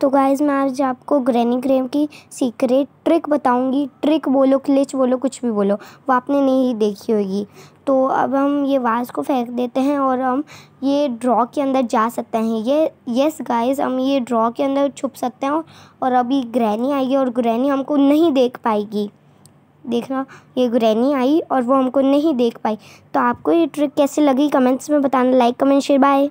तो गाइज मैं आज आपको ग्रैनी ग्रेम की सीक्रेट ट्रिक बताऊंगी ट्रिक बोलो क्लिच बोलो कुछ भी बोलो वो आपने नहीं देखी होगी तो अब हम ये वाज को फेंक देते हैं और हम ये ड्रॉ के अंदर जा सकते हैं ये यस गाइस हम ये ड्रॉ के अंदर छुप सकते हैं और अभी ग्रैनी आएगी और ग्रैनी हमको नहीं देख पाएगी देखना ये ग्रैनी आई और वो हमको नहीं देख पाई तो आपको ये ट्रिक कैसे लगी कमेंट्स में बताना लाइक कमेंट शेयर बाय